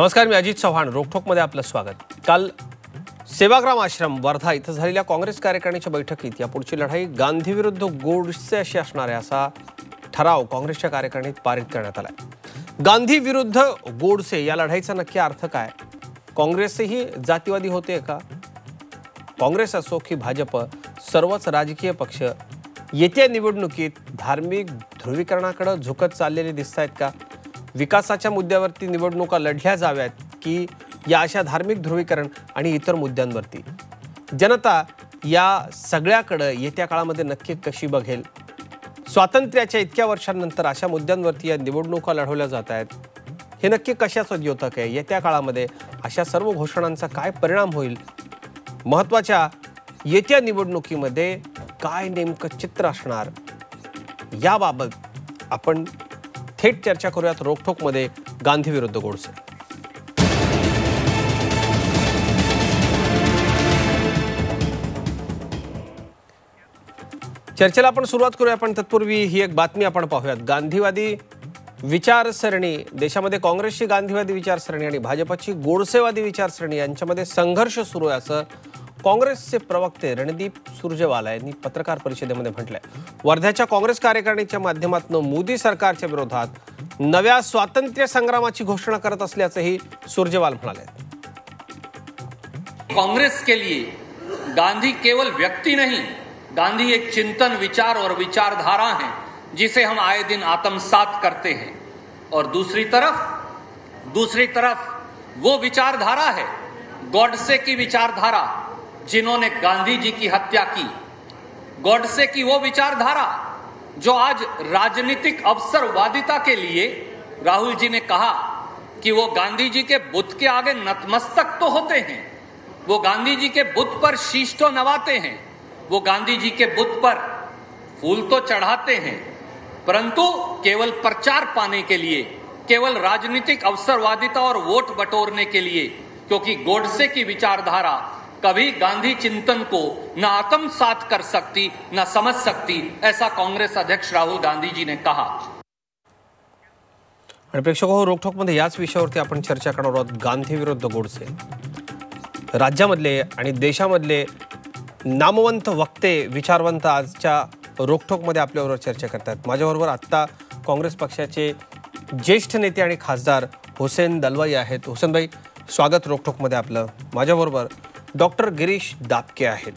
नमस्कार मी अजित चव्हाण रोखोकमध्ये आपलं स्वागत काल सेवाग्राम आश्रम वर्धा इथं झालेल्या काँग्रेस कार्यकारिणीच्या बैठकीत या पुढची लढाई गांधीविरुद्ध गोडसे अशी असणार आहे असा ठराव काँग्रेसच्या कार्यकारिणीत पारित करण्यात आला गांधी विरुद्ध गोडसे या लढाईचा नक्की अर्थ काय काँग्रेसही जातीवादी होते का काँग्रेस असो की भाजप सर्वच राजकीय पक्ष येत्या निवडणुकीत धार्मिक ध्रुवीकरणाकडे झुकत चाललेले दिसत आहेत का विकासाच्या मुद्द्यावरती निवडणुका लढल्या जाव्यात की या अशा धार्मिक ध्रुवीकरण आणि इतर मुद्द्यांवरती जनता या सगळ्याकडं येत्या काळामध्ये नक्की कशी बघेल स्वातंत्र्याच्या इतक्या वर्षांनंतर अशा मुद्द्यांवरती या निवडणुका लढवल्या जात आहेत हे नक्की कशाचं द्योतक आहे येत्या काळामध्ये अशा सर्व घोषणांचा काय परिणाम होईल महत्त्वाच्या येत्या निवडणुकीमध्ये काय नेमकं चित्र असणार याबाबत आपण थेट चर्चा करूयात रोखोकमध्ये गांधी विरुद्ध गोडसे चर्चेला आपण सुरुवात करूया पण तत्पूर्वी ही एक बातमी आपण पाहूयात गांधीवादी विचारसरणी देशामध्ये काँग्रेसची गांधीवादी विचारसरणी आणि भाजपाची गोडसेवादी विचारसरणी यांच्यामध्ये संघर्ष सुरू आहे असं काँग्रेसचे प्रवक्ते रणदीप सुरजेवाला यांनी पत्रकार परिषदेमध्ये म्हटलंय वर्ध्याच्या काँग्रेस कार्यकारिणीच्या माध्यमातून मोदी सरकारच्या विरोधात नव्या स्वातंत्र्य संग्रामाची घोषणा करत असल्याचंही सुरजेवाल म्हणाले काँग्रेस के लिए गांधी केवल व्यक्ति नहीं गांधी एक चिंतन विचार और विचारधारा है जिसे हम आए दिन आत्मसात करते हैं और दूसरी तरफ दूसरी तरफ वो विचारधारा है गॉडसे की विचारधारा जिन्होंने गांधी जी की हत्या की गॉडसे की वो विचारधारा जो आज राजनीतिक अवसरवादिता के लिए राहुल जी ने कहा कि वो गांधी जी के बुद्ध के आगे नतमस्तक तो होते हैं वो गांधी जी के बुद्ध पर शीश तो नवाते हैं वो गांधी जी के बुद्ध पर फूल तो चढ़ाते हैं परंतु केवल प्रचार पाने के लिए केवल राजनीतिक अवसरवादिता और वोट बटोरने के लिए क्योंकि गोडसे की विचारधारा कभी गांधी चिंतन को न आत्म कर सकती न समझ सकती ऐसा काँग्रेस अध्यक्ष राहुल गांधीजीने कहा आणि प्रेक्षक हो मध्ये याच विषयावरती आपण चर्चा करणार आहोत गांधी विरुद्ध गोडसे राज्यामधले आणि देशामधले नामवंत वक्ते विचारवंत आजच्या रोखोकमध्ये आपल्याबरोबर चर्चा करतात माझ्याबरोबर आत्ता काँग्रेस पक्षाचे ज्येष्ठ नेते आणि खासदार हुसेन दलवाई आहेत हुसेनभाई स्वागत मध्ये आपलं माझ्याबरोबर डॉक्टर गिरीश दापके आहेत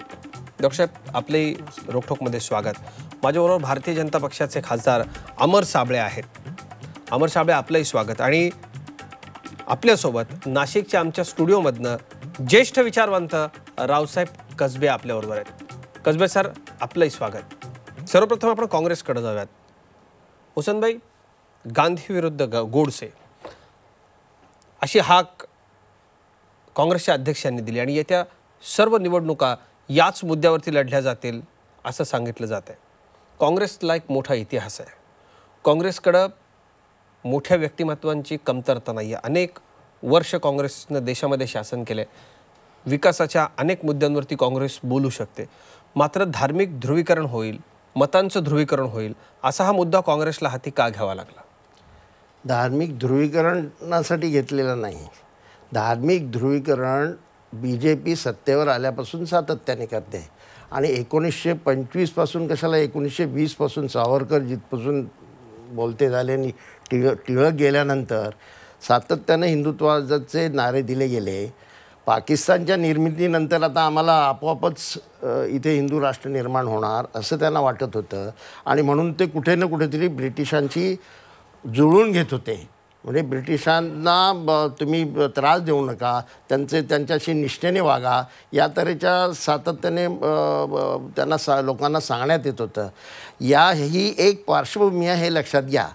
डॉक्टर आपले रोखोकमध्ये स्वागत माझ्याबरोबर भारतीय जनता पक्षाचे खासदार अमर साबळे आहेत अमर साबळे आपलंही स्वागत आणि आपल्यासोबत नाशिकच्या आमच्या स्टुडिओमधनं ज्येष्ठ विचारवंत रावसाहेब कसबे आपल्याबरोबर आहेत कसबे सर आपलंही स्वागत सर्वप्रथम आपण काँग्रेसकडे जाऊयात हुसनबाई गांधी विरुद्ध ग गोडसे अशी हाक काँग्रेसच्या अध्यक्षांनी दिली आणि येत्या सर्व निवडणुका याच मुद्द्यावरती लढल्या जातील असं सांगितलं जात आहे काँग्रेसला एक मोठा इतिहास आहे काँग्रेसकडं मोठ्या व्यक्तिमत्वांची कमतरता नाही आहे अनेक वर्ष काँग्रेसनं देशामध्ये शासन केलं आहे विकासाच्या अनेक मुद्द्यांवरती काँग्रेस बोलू शकते मात्र धार्मिक ध्रुवीकरण होईल मतांचं ध्रुवीकरण होईल असा हा मुद्दा काँग्रेसला हाती का घ्यावा लागला धार्मिक ध्रुवीकरणासाठी घेतलेला नाही धार्मिक ध्रुवीकरण बी जे पी सत्तेवर आल्यापासून सातत्याने करते आणि एकोणीसशे पंचवीसपासून कशाला एकोणीसशे वीसपासून सावरकर जिथपासून बोलते झाले आणि टिळ टिळक गेल्यानंतर सातत्याने हिंदुत्वाचे नारे दिले गेले पाकिस्तानच्या निर्मितीनंतर आता आम्हाला आपोआपच इथे हिंदू राष्ट्र निर्माण होणार असं त्यांना वाटत होतं आणि म्हणून ते कुठे ना कुठेतरी ब्रिटिशांशी जुळून घेत होते म्हणजे ब्रिटिशांना ब तुम्ही त्रास देऊ नका त्यांचे त्यांच्याशी निष्ठेने वागा या तऱ्हेच्या सातत्याने त्यांना सा लोकांना सांगण्यात येत होतं या ही एक पार्श्वभूमी आहे हे लक्षात घ्या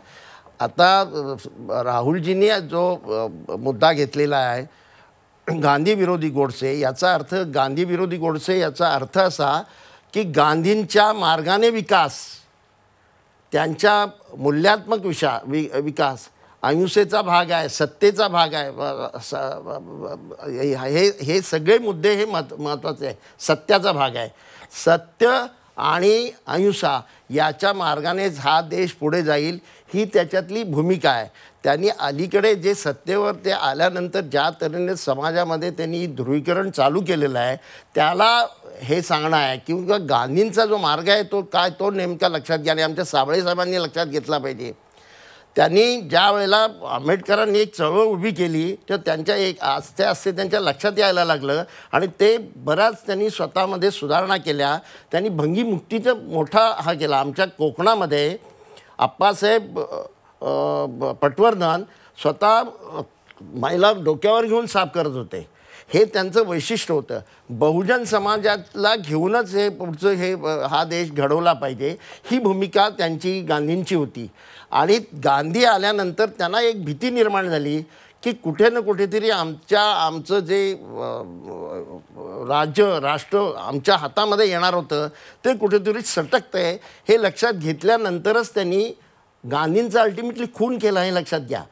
आता राहुलजींनी जो मुद्दा घेतलेला आहे गांधी विरोधी गोडसे याचा अर्थ गांधी विरोधी गोडसे याचा अर्थ असा की गांधींच्या मार्गाने विकास त्यांच्या मूल्यात्मक विषा वि विकास अहिंसेचा भाग आहे सत्तेचा भाग आहे हे हे सगळे मुद्दे हे महत् महत्त्वाचे आहे सत्याचा भाग आहे सत्य आणि अहिंसा याच्या मार्गानेच हा देश पुढे जाईल ही त्याच्यातली भूमिका आहे त्यांनी अलीकडे जे सत्तेवर ते आल्यानंतर ज्या तऱ्हेने समाजामध्ये त्यांनी ध्रुवीकरण चालू केलेलं आहे त्याला हे सांगणं आहे किंवा गांधींचा जो मार्ग आहे तो काय तो नेमका लक्षात घ्या आणि आमच्या साबळेसाहेबांनी साहेबांनी लक्षात घेतला पाहिजे त्यांनी ज्या वेळेला आंबेडकरांनी एक चळवळ उभी केली तर त्यांच्या एक आस्ते आस्ते त्यांच्या लक्षात यायला लागलं आणि ते बऱ्याच त्यांनी स्वतःमध्ये सुधारणा केल्या त्यांनी भंगीमुक्तीचा मोठा हा केला आमच्या कोकणामध्ये आप्पासाहेब पटवर्धन स्वतः महिला डोक्यावर घेऊन साफ करत होते हे त्यांचं वैशिष्ट्य होतं बहुजन समाजातला घेऊनच हे पुढचं हे हा देश घडवला पाहिजे ही भूमिका त्यांची गांधींची होती आणि गांधी आल्यानंतर त्यांना एक भीती निर्माण झाली की कुठे ना कुठेतरी आमच्या आमचं जे राज्य राष्ट्र आमच्या हातामध्ये येणार होतं ते कुठेतरी सटकतं आहे हे लक्षात घेतल्यानंतरच त्यांनी गांधींचा अल्टिमेटली खून केला हे लक्षात घ्या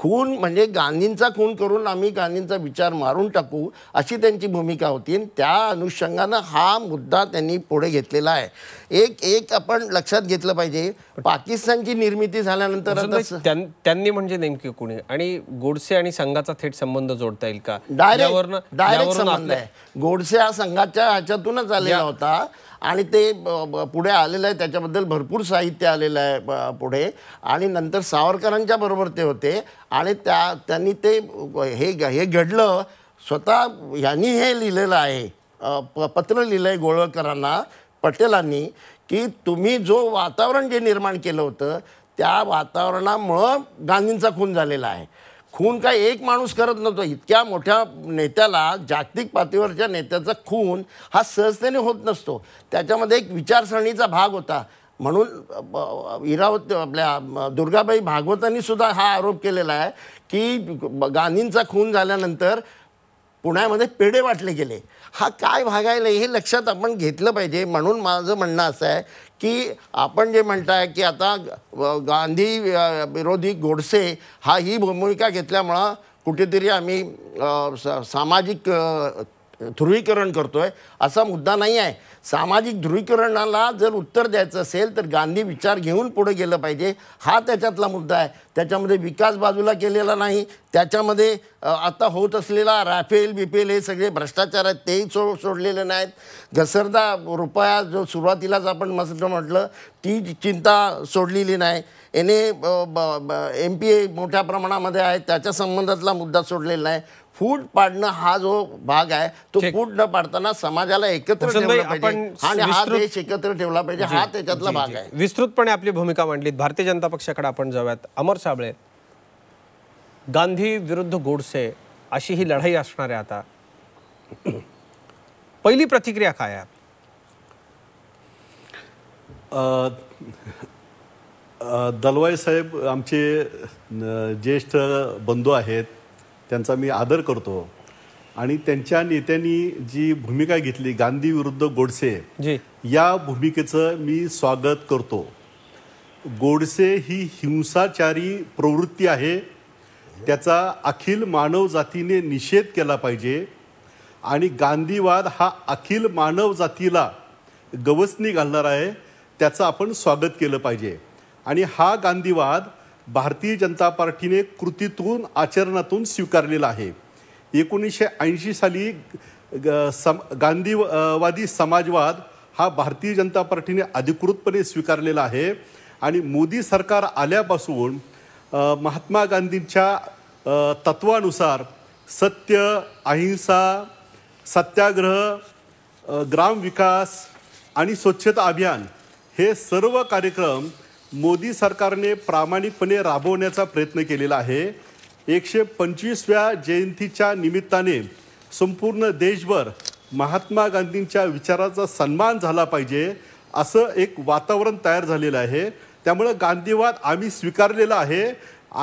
खून म्हणजे गांधींचा खून करून आम्ही गांधींचा विचार मारून टाकू अशी त्यांची भूमिका होती आणि त्या अनुषंगानं हा मुद्दा त्यांनी पुढे घेतलेला आहे एक एक आपण लक्षात घेतलं पाहिजे पाकिस्तानची निर्मिती झाल्यानंतर त्यांनी म्हणजे नेमके कुणी आणि गोडसे आणि संघाचा थेट संबंध जोडता येईल का डायरेक्ट डायरेक्ट संबंध आहे गोडसे हा संघाच्या ह्याच्यातूनच आलेला होता आणि ते पुढे आलेलं आहे त्याच्याबद्दल भरपूर साहित्य आलेलं आहे पुढे आणि नंतर सावरकरांच्या बरोबर ते होते आणि त्या त्यांनी ते हे हे घडलं स्वतः ह्यांनी हे लिहिलेलं आहे प पत्र लिहिलं आहे गोळवळकरांना पटेलांनी की तुम्ही जो वातावरण जे निर्माण केलं होतं त्या वातावरणामुळं गांधींचा खून झालेला आहे खून काय एक माणूस करत नव्हतो इतक्या मोठ्या नेत्याला जागतिक पातळीवरच्या नेत्याचा खून हा सहजतेने होत नसतो त्याच्यामध्ये एक विचारसरणीचा भाग होता म्हणून इरावत आपल्या दुर्गाबाई भागवतांनी सुद्धा हा आरोप केलेला आहे की गांधींचा खून झाल्यानंतर पुण्यामध्ये पेढे वाटले गेले हा काय भागायला हे लक्षात आपण घेतलं पाहिजे म्हणून माझं म्हणणं असं आहे की आपण जे म्हणताय की आता गांधी विरोधी गोडसे हा ही भूमिका घेतल्यामुळं कुठेतरी आम्ही सामाजिक ध्रुवीकरण करतोय असा मुद्दा नाही आहे सामाजिक ध्रुवीकरणाला जर उत्तर द्यायचं असेल तर गांधी विचार घेऊन पुढे गेलं पाहिजे हा त्याच्यातला मुद्दा आहे त्याच्यामध्ये विकास बाजूला केलेला नाही त्याच्यामध्ये आता होत असलेला राफेल बिफेल हे सगळे भ्रष्टाचार आहेत तेही सो सोडलेले नाहीत घसरदा रुपया जो सुरुवातीलाच आपण मस्त म्हटलं ती चिंता सोडलेली नाही एने एम पी ए मोठ्या प्रमाणामध्ये आहे त्याच्या संबंधातला मुद्दा सोडलेला आहे फूट पाडणं हा जो भाग आहे तो फूट न पाडताना समाजाला एकत्र हा देश एकत्र ठेवला पाहिजे हा त्याच्यातला भाग आहे विस्तृतपणे आपली भूमिका मांडली भारतीय जनता पक्षाकडे आपण जाऊयात अमर साबळे गांधी विरुद्ध गोडसे अशी ही लढाई असणार आहे आता पहिली प्रतिक्रिया काय आहे दलवाई साहेब आमचे ज्येष्ठ बंधू आहेत त्यांचा मी आदर करतो आणि त्यांच्या नेत्यांनी जी भूमिका घेतली गांधी विरुद्ध गोडसे या भूमिकेचं मी स्वागत करतो गोडसे ही हिंसाचारी प्रवृत्ती आहे त्याचा अखिल मानव जातीने निषेध केला पाहिजे आणि गांधीवाद हा अखिल मानव जातीला गवसणी घालणार आहे त्याचं आपण स्वागत केलं पाहिजे आणि हा गांधीवाद भारतीय जनता पार्टीने कृतीतून आचरणातून स्वीकारलेला आहे एकोणीसशे ऐंशी साली सम गांधीवादी समाजवाद हा भारतीय जनता पार्टीने अधिकृतपणे स्वीकारलेला आहे आणि मोदी सरकार आल्यापासून महात्मा गांधींच्या तत्वानुसार सत्य अहिंसा सत्याग्रह ग्राम विकास आणि स्वच्छता अभियान हे सर्व कार्यक्रम मोदी सरकारने प्रामाणिकपणे राबवण्याचा प्रयत्न केलेला आहे एकशे पंचवीसव्या जयंतीच्या निमित्ताने संपूर्ण देशभर महात्मा गांधींच्या विचाराचा सन्मान झाला पाहिजे असं एक वातावरण तयार झालेलं आहे त्यामुळं गांधीवाद आम्ही स्वीकारलेला आहे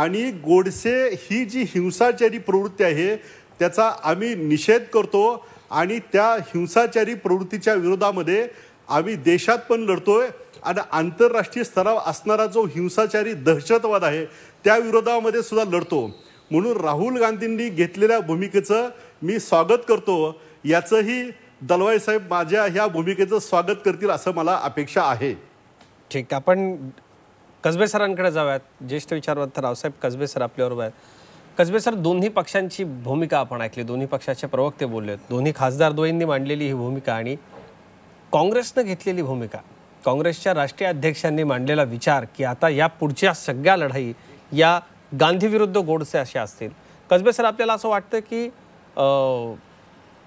आणि गोडसे ही जी हिंसाचारी प्रवृत्ती आहे त्याचा आम्ही निषेध करतो आणि त्या हिंसाचारी प्रवृत्तीच्या विरोधामध्ये आम्ही देशात पण लढतोय आणि आंतरराष्ट्रीय स्तरावर असणारा जो हिंसाचारी दहशतवाद आहे त्या विरोधामध्ये सुद्धा लढतो म्हणून राहुल गांधींनी घेतलेल्या भूमिकेचं मी स्वागत करतो याचंही दलवाई साहेब माझ्या ह्या भूमिकेचं स्वागत करतील असं मला अपेक्षा आहे ठीक आपण कसबे सरांकडे जाऊयात ज्येष्ठ विचारवंत रावसाहेब कसबे सर आपल्याबरोबर आहेत कसबे सर दोन्ही पक्षांची भूमिका आपण ऐकली दोन्ही पक्षाचे प्रवक्ते बोलले दोन्ही खासदार द्वयींनी मांडलेली ही भूमिका आणि काँग्रेसनं घेतलेली भूमिका काँग्रेसच्या राष्ट्रीय अध्यक्षांनी मांडलेला विचार की आता या पुढच्या सगळ्या लढाई या गांधीविरुद्ध गोडसे अशा असतील कसबे सर आपल्याला असं वाटतं की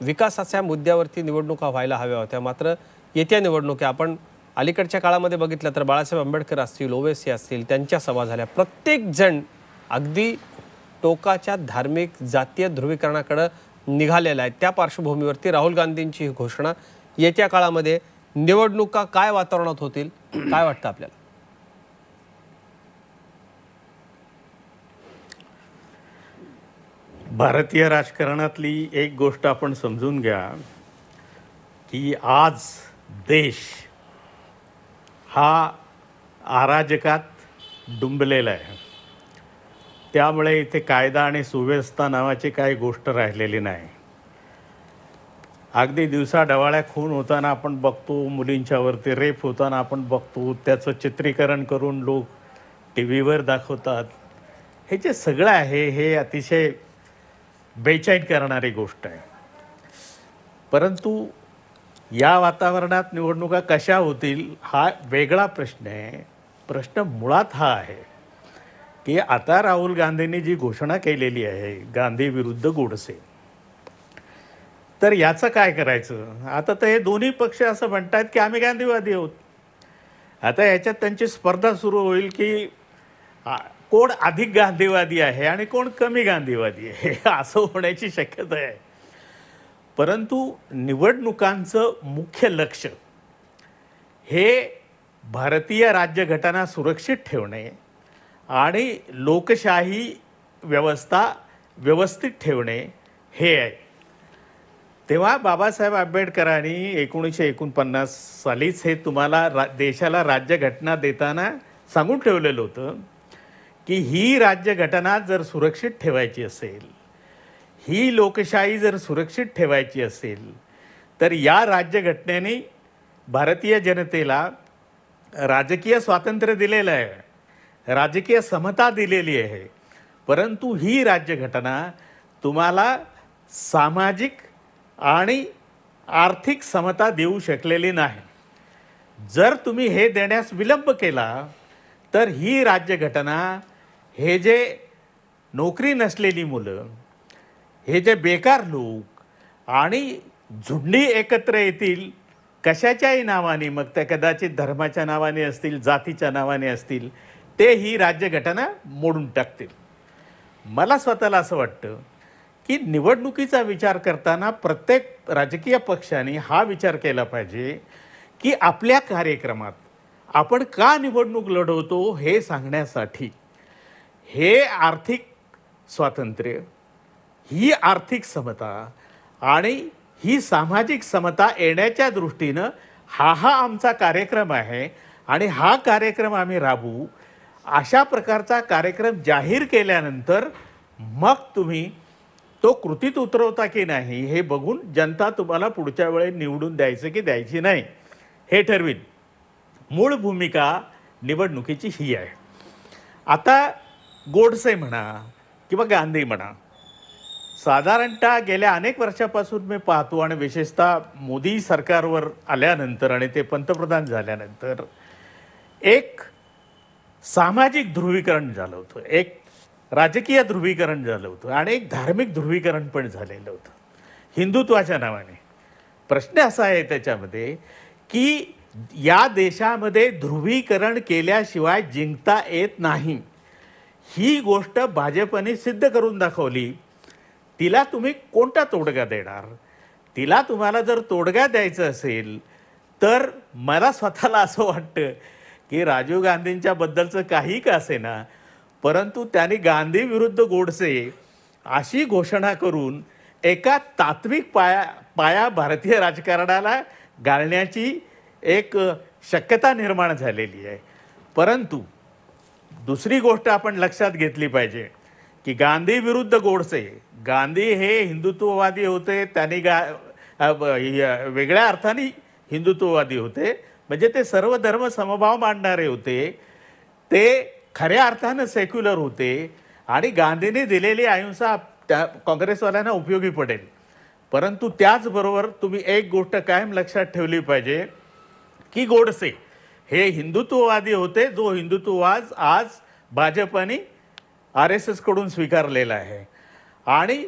विकासाच्या मुद्द्यावरती निवडणुका व्हायला हव्या होत्या मात्र येत्या निवडणुकी आपण अलीकडच्या काळामध्ये बघितलं तर बाळासाहेब आंबेडकर असतील ओवेसी असतील त्यांच्या सभा झाल्या प्रत्येकजण अगदी टोकाच्या धार्मिक जातीय ध्रुवीकरणाकडं निघालेला आहे त्या पार्श्वभूमीवरती राहुल गांधींची ही घोषणा येत्या काळामध्ये निवडणुका काय वातावरणात होतील काय वाटतं आपल्याला भारतीय राजकारणातली एक गोष्ट आपण समजून घ्या की आज देश हा अराजकात डुंबलेला आहे त्यामुळे इथे कायदा आणि सुव्यवस्था नावाची काही गोष्ट राहिलेली नाही अगदी दिवसा ढवाळ्या खून होताना आपण बघतो मुलींच्यावरती रेप होताना आपण बघतो त्याचं चित्रीकरण करून लोक टी व्हीवर दाखवतात हे जे सगळं आहे हे अतिशय बेचैन करणारी गोष्ट आहे परंतु या वातावरणात निवडणुका कशा होतील हा वेगळा प्रश्न आहे प्रश्न मुळात हा आहे की आता राहुल गांधींनी जी घोषणा केलेली आहे गांधी विरुद्ध गोडसे तर याचं काय करायचं आता तर हे दोन्ही पक्ष असं म्हणत आहेत की आम्ही गांधीवादी आहोत आता याच्यात त्यांची स्पर्धा सुरू होईल की कोण अधिक गांधीवादी आहे आणि कोण कमी गांधीवादी आहे असं होण्याची शक्यता आहे परंतु निवडणुकांचं मुख्य लक्ष हे भारतीय राज्यघटना सुरक्षित ठेवणे आणि लोकशाही व्यवस्था व्यवस्थित ठेवणे हे आहे तेव्हा बाबासाहेब आंबेडकरांनी एकोणीसशे एकोणपन्नास सालीच हे तुम्हाला रा देशाला राज्यघटना देताना सांगून ठेवलेलं होतं की ही राज्यघटना जर सुरक्षित ठेवायची असेल ही लोकशाही जर सुरक्षित ठेवायची असेल तर या राज्यघटनेने भारतीय जनतेला राजकीय स्वातंत्र्य दिलेलं आहे राजकीय समता दिलेली आहे परंतु ही राज्यघटना तुम्हाला सामाजिक आणि आर्थिक समता देऊ शकलेली नाही जर तुम्ही हे देण्यास विलंब केला तर ही राज्यघटना हे जे नोकरी नसलेली मुलं हे जे बेकार लोक आणि झुंडी एकत्र येतील कशाच्याही नावाने मग त्या कदाचित धर्माच्या नावाने असतील जातीच्या नावाने असतील ते ही राज्यघटना मोडून टाकतील मला स्वतःला असं वाटतं की निवडणुकीचा विचार करताना प्रत्येक राजकीय पक्षाने हा विचार केला पाहिजे की आपल्या कार्यक्रमात आपण का निवडणूक लढवतो हे सांगण्यासाठी हे आर्थिक स्वातंत्र्य ही आर्थिक समता आणि ही सामाजिक समता येण्याच्या दृष्टीनं हा हा आमचा कार्यक्रम आहे आणि हा कार्यक्रम आम्ही राबू अशा प्रकारचा कार्यक्रम जाहीर केल्यानंतर मग तुम्ही तो कृतीत उतरवता की नाही हे बघून जनता तुम्हाला पुढच्या वेळी निवडून द्यायचं की द्यायची नाही हे ठरवीन मूळ भूमिका निवडणुकीची ही आहे आता गोडसे म्हणा किंवा गांधी म्हणा साधारणतः गेल्या अनेक वर्षापासून मी पाहतो आणि विशेषतः मोदी सरकारवर आल्यानंतर आणि ते पंतप्रधान झाल्यानंतर एक सामाजिक ध्रुवीकरण झालं होतं एक राजकीय ध्रुवीकरण झालं होतं आणि एक धार्मिक ध्रुवीकरण पण झालेलं होतं हिंदुत्वाच्या नावाने प्रश्न असा आहे त्याच्यामध्ये की या देशामध्ये ध्रुवीकरण केल्याशिवाय जिंकता येत नाही ही गोष्ट भाजपने सिद्ध करून दाखवली तिला तुम्ही कोणता तोडगा देणार तिला तुम्हाला जर तोडगा द्यायचा असेल तर मला स्वतःला असं वाटतं की राजीव गांधींच्याबद्दलचं काही का ना परंतु त्यांनी गांधी विरुद्ध गोडसे अशी घोषणा करून एका तात्विक पाया पाया भारतीय राजकारणाला घालण्याची एक शक्यता निर्माण झालेली आहे परंतु दुसरी गोष्ट आपण लक्षात घेतली पाहिजे की गांधी विरुद्ध गोडसे गांधी हे हिंदुत्ववादी होते त्यांनी गा वेगळ्या अर्थाने हिंदुत्ववादी होते म्हणजे ते सर्व धर्म समभाव मांडणारे होते ते खऱ्या अर्थानं सेक्युलर होते आणि गांधींनी दिलेली अहिंसा त्या काँग्रेसवाल्यांना उपयोगी पडेल परंतु त्याचबरोबर तुम्ही एक गोष्ट कायम लक्षात ठेवली पाहिजे की गोडसे हे हिंदुत्ववादी होते जो हिंदुत्ववाद आज भाजपनी आर एस एसकडून स्वीकारलेला आहे आणि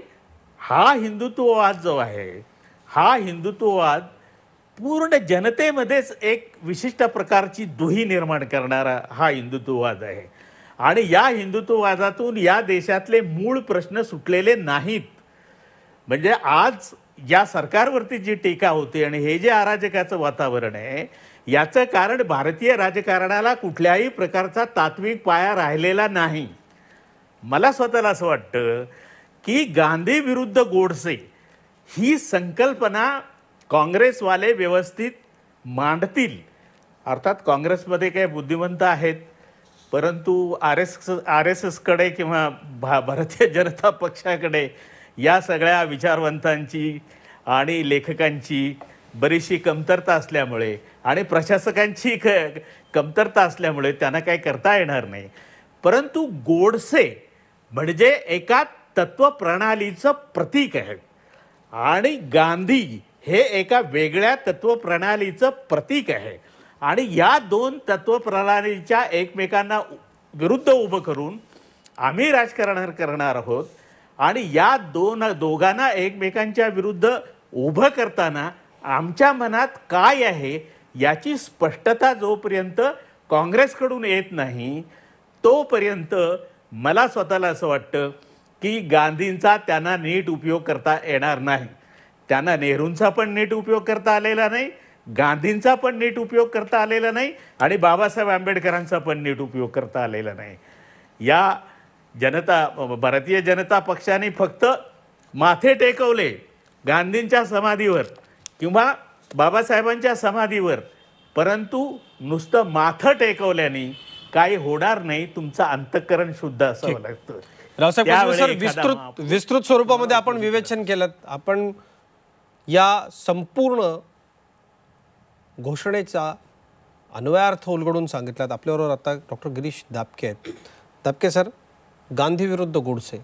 हा हिंदुत्ववाद जो आहे हा हिंदुत्ववाद पूर्ण जनतेमध्येच एक विशिष्ट प्रकारची दुही निर्माण करणारा हा हिंदुत्ववाद आहे आणि या हिंदुत्ववादातून या देशातले मूळ प्रश्न सुटलेले नाहीत म्हणजे आज या सरकारवरती जी टीका होती आणि हे जे अराजकाचं वातावरण आहे याचं कारण भारतीय राजकारणाला कुठल्याही प्रकारचा तात्विक पाया राहिलेला नाही मला स्वतःला असं वाटतं की गांधीविरुद्ध गोडसे ही संकल्पना काँग्रेसवाले व्यवस्थित मांडतील अर्थात काँग्रेसमध्ये काही बुद्धिमंत आहेत परंतु आर एस आर एस एसकडे किंवा भा भारतीय जनता पक्षाकडे या सगळ्या विचारवंतांची आणि लेखकांची बरीचशी कमतरता असल्यामुळे आणि प्रशासकांची क कमतरता असल्यामुळे त्यांना काही करता येणार नाही परंतु गोडसे म्हणजे एका तत्वप्रणालीचं प्रतीक आहे आणि गांधी हे एका वेगळ्या तत्वप्रणालीचं प्रतीक आहे आणि या दोन तत्वप्रणालीच्या एकमेकांना विरुद्ध उभं करून आम्ही राजकारण करणार आहोत आणि या दोन दोघांना एकमेकांच्या विरुद्ध उभं करताना आमच्या मनात काय आहे याची स्पष्टता जोपर्यंत काँग्रेसकडून येत नाही तोपर्यंत मला स्वतःला असं वाटतं की गांधींचा त्यांना नीट उपयोग करता येणार नाही त्यांना नेहरूंचा पण नीट उपयोग करता आलेला नाही गांधींचा पण नीट उपयोग करता आलेला नाही आणि बाबासाहेब आंबेडकरांचा पण नीट उपयोग करता आलेला नाही या जनता भारतीय जनता पक्षाने फक्त माथे टेकवले गांधींच्या समाधीवर किंवा बाबासाहेबांच्या समाधीवर परंतु नुसतं माथं टेकवल्याने काही होणार नाही तुमचं अंतःकरण शुद्ध असावं लागतं रावसाहेब म्हणजे विस्तृत विस्तृत स्वरूपामध्ये आपण विवेचन केलं आपण या संपूर्ण घोषणेचा अन्वयार्थ उलगडून सांगितलात आपल्याबरोबर आता डॉक्टर गिरीश दापके आहेत दापके सर गांधी विरुद्ध गोडसे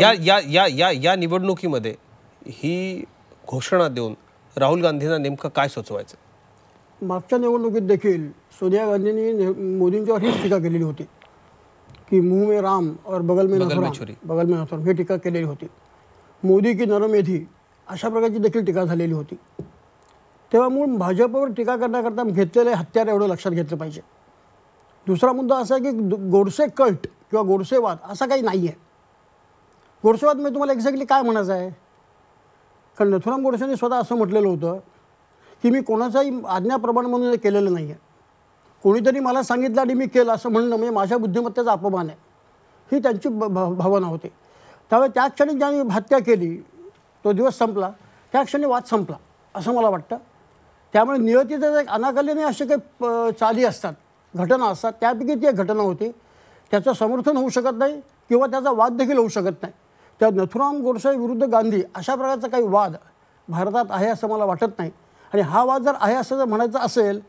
या या या या या निवडणुकीमध्ये ही घोषणा देऊन राहुल गांधींना नेमकं काय सुचवायचं मागच्या निवडणुकीत देखील सोनिया गांधींनी मोदींच्यावर हीच टीका केलेली होती की मुंह में राम और बगल में बगल बगल में हे टीका केलेली होती मोदी की नरम येथी अशा प्रकारची देखील टीका झालेली होती तेव्हा मूळ भाजपवर टीका करण्याकरता घेतलेले हत्यार एवढं लक्षात घेतलं पाहिजे दुसरा मुद्दा असा आहे की गोडसे कल्ट किंवा गोडसेवाद असा काही नाही आहे गोडसेवाद मी म्हणजे तुम्हाला एक्झॅक्टली काय म्हणायचं आहे कारण नथुराम गोडसेने स्वतः असं म्हटलेलं होतं की मी कोणाचाही आज्ञाप्रमाण म्हणून हे केलेलं नाही आहे कोणीतरी मला सांगितलं आणि मी केलं असं म्हणणं म्हणजे माझ्या बुद्धिमत्तेचा अपमान आहे ही त्यांची भावना होती त्यामुळे त्या क्षणी ज्याने हत्या केली तो दिवस संपला त्या क्षणी वाद संपला असं मला वाटतं त्यामुळे नियतीचं एक अनाकलीने असे काही चाली असतात घटना असतात त्यापैकी ती एक घटना होती त्याचं समर्थन होऊ शकत नाही किंवा त्याचा वाद देखील होऊ शकत नाही त्या नथुराम गोडसाई विरुद्ध गांधी अशा प्रकारचा काही वाद भारतात आहे असं मला वाटत नाही आणि हा वाद जर आहे असं जर म्हणायचं असेल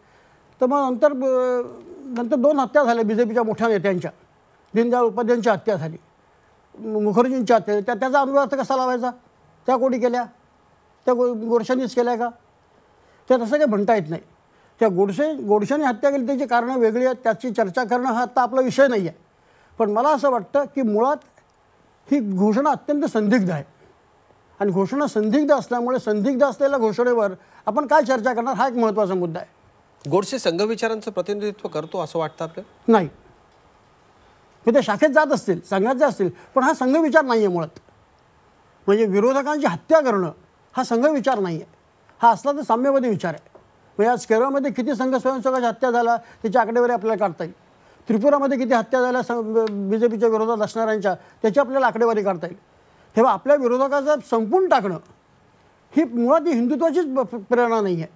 तर मग नंतर नंतर दोन हत्या झाल्या बी जे पीच्या मोठ्या नेत्यांच्या दीनदयाळ उपाध्यांची हत्या झाली मुखर्जींच्या ते त्या त्याचा अनुवार्थ कसा लावायचा त्या कोणी केल्या त्या गोडशांनीच केल्या का त्या तसं काही म्हणता येत नाही त्या गोडसे गोडशांनी हत्या केली त्याची कारणं वेगळी आहेत त्याची चर्चा करणं हा आत्ता आपला विषय नाही आहे पण मला असं वाटतं की मुळात ही घोषणा अत्यंत संदिग्ध आहे आणि घोषणा संदिग्ध असल्यामुळे संदिग्ध असलेल्या घोषणेवर आपण काय चर्चा करणार हा एक महत्त्वाचा मुद्दा आहे गोडसे संघविचारांचं प्रतिनिधित्व करतो असं वाटतं आपल्याला नाही हे ते शाखेत जात असतील संघात जात असतील पण हा संघ विचार नाही आहे मुळात म्हणजे विरोधकांची हत्या करणं हा संघ विचार नाही आहे हा असला तर साम्यवादी विचार आहे म्हणजे आज केरळमध्ये किती संघ स्वयंसेवकाची हत्या झाला त्याची आकडेवारी आपल्याला काढता येईल त्रिपुरामध्ये किती हत्या झाल्या बी जे पीच्या विरोधात असणाऱ्यांच्या त्याची आपल्याला आकडेवारी काढता येईल तेव्हा आपल्या विरोधकाचं संपून टाकणं ही मुळात ही हिंदुत्वाचीच प्रेरणा नाही आहे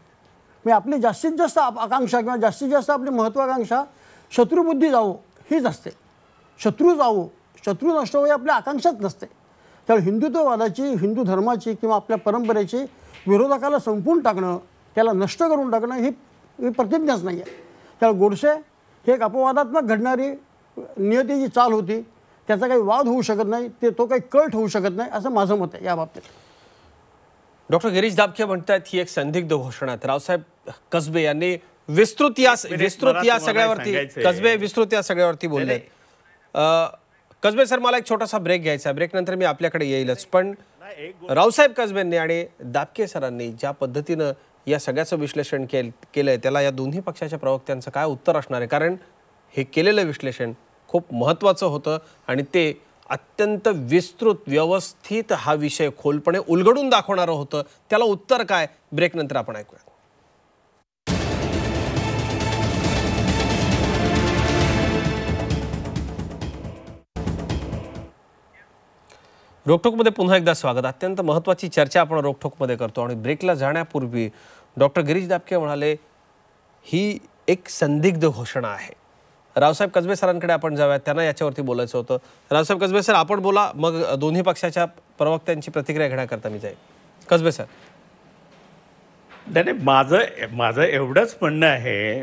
म्हणजे आपली जास्तीत जास्त आकांक्षा किंवा जास्तीत जास्त आपली महत्त्वाकांक्षा शत्रुबुद्धी जावो हीच असते शत्रू जाऊ शत्रू नष्ट व्हावी आपल्या आकांक्षाच नसते त्यामुळे हिंदुत्ववादाची हिंदू धर्माची किंवा आपल्या परंपरेची विरोधकाला संपून टाकणं त्याला नष्ट करून टाकणं ही प्रतिज्ञाच नाही आहे त्यामुळे गोडसे हे एक अपवादात्मक घडणारी नियतीची चाल होती त्याचा काही वाद होऊ शकत नाही ते तो काही कळ होऊ शकत नाही असं माझं मत आहे या बाबतीत डॉक्टर गिरीश दाबखे म्हणतात ही एक संदिग्ध घोषणा आहे रावसाहेब कसबे यांनी विस्तृत या विस्तृत या सगळ्यावरती कसबे विस्तृत या सगळ्यावरती बोलले कसबे सर मला एक छोटासा ब्रेक घ्यायचा ब्रेक नंतर मी आपल्याकडे येईलच पण रावसाहेब कसबेंनी आणि दापके सरांनी ज्या पद्धतीनं या सगळ्याचं विश्लेषण केल केलं आहे त्याला या दोन्ही पक्षाच्या प्रवक्त्यांचं काय उत्तर असणार आहे कारण हे केलेलं विश्लेषण खूप महत्त्वाचं होतं आणि ते अत्यंत विस्तृत व्यवस्थित हा विषय खोलपणे उलगडून दाखवणारं होतं त्याला उत्तर काय ब्रेकनंतर आपण ऐकूया रोकठोकमध्ये पुन्हा एकदा स्वागत अत्यंत महत्त्वाची चर्चा आपण रोकठोकमध्ये करतो आणि ब्रेकला जाण्यापूर्वी डॉक्टर गिरीश दापके म्हणाले ही एक संदिग्ध घोषणा आहे रावसाहेब कसबे सरांकडे आपण जाऊया त्यांना याच्यावरती बोलायचं होतं रावसाहेब कसबे सर आपण बोला मग दोन्ही पक्षाच्या प्रवक्त्यांची प्रतिक्रिया घेण्याकरता मी जाईल कसबे सर नाही माझं माझं एवढंच म्हणणं आहे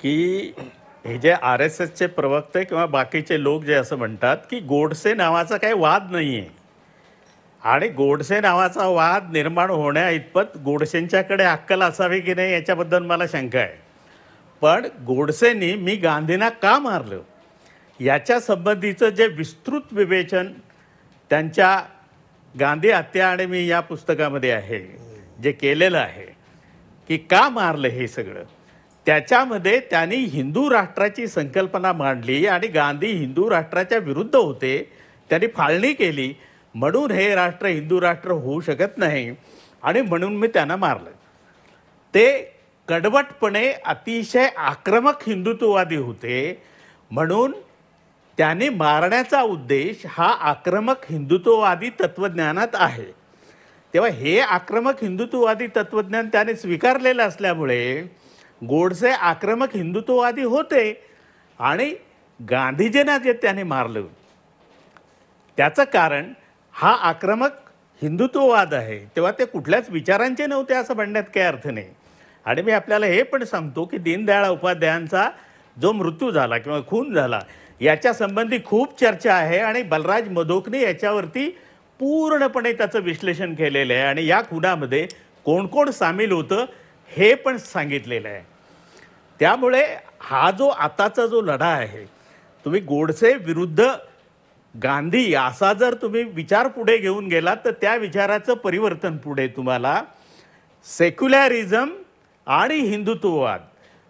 की हे जे आर एस एसचे प्रवक्ते किंवा बाकीचे लोक जे असं म्हणतात की गोडसे नावाचा काही वाद नाही आहे आणि गोडसे नावाचा वाद निर्माण होण्या इतपत गोडसेंच्याकडे अक्कल असावी की नाही याच्याबद्दल मला शंका आहे पण गोडसेंनी मी गांधींना का मारलं याच्या संबंधीचं जे विस्तृत विवेचन त्यांच्या गांधी हत्या आणि मी या पुस्तकामध्ये आहे जे केलेलं आहे की का मारलं हे सगळं त्याच्यामध्ये त्यांनी हिंदू राष्ट्राची संकल्पना मांडली आणि गांधी हिंदू राष्ट्राच्या विरुद्ध होते त्यांनी फाळणी केली म्हणून हे राष्ट्र हिंदू राष्ट्र होऊ शकत नाही आणि म्हणून मी त्यांना मारलं ते कडवटपणे अतिशय आक्रमक हिंदुत्ववादी होते म्हणून त्याने मारण्याचा उद्देश हा आक्रमक हिंदुत्ववादी तत्त्वज्ञानात आहे तेव्हा हे आक्रमक हिंदुत्ववादी तत्त्वज्ञान त्याने स्वीकारलेलं असल्यामुळे गोडसे आक्रमक हिंदुत्ववादी होते आणि गांधीजींना जे त्याने मारलं त्याचं कारण हा आक्रमक हिंदुत्ववाद आहे तेव्हा ते कुठल्याच विचारांचे नव्हते असं म्हणण्यात काही अर्थ नाही आणि मी आपल्याला हे पण सांगतो की दीनदयाळ उपाध्यायांचा जो मृत्यू झाला किंवा खून झाला याच्या संबंधी खूप चर्चा आहे आणि बलराज मधोकने याच्यावरती पूर्णपणे त्याचं विश्लेषण केलेलं आहे आणि या खुनामध्ये कोण कोण सामील होतं हे पण सांगितलेलं आहे त्यामुळे हा जो आताचा जो लढा आहे तुम्ही गोडसे विरुद्ध गांधी असा जर तुम्ही विचार पुढे घेऊन गेलात तर त्या विचाराचं परिवर्तन पुढे तुम्हाला सेक्युलॅरिझम आणि हिंदुत्ववाद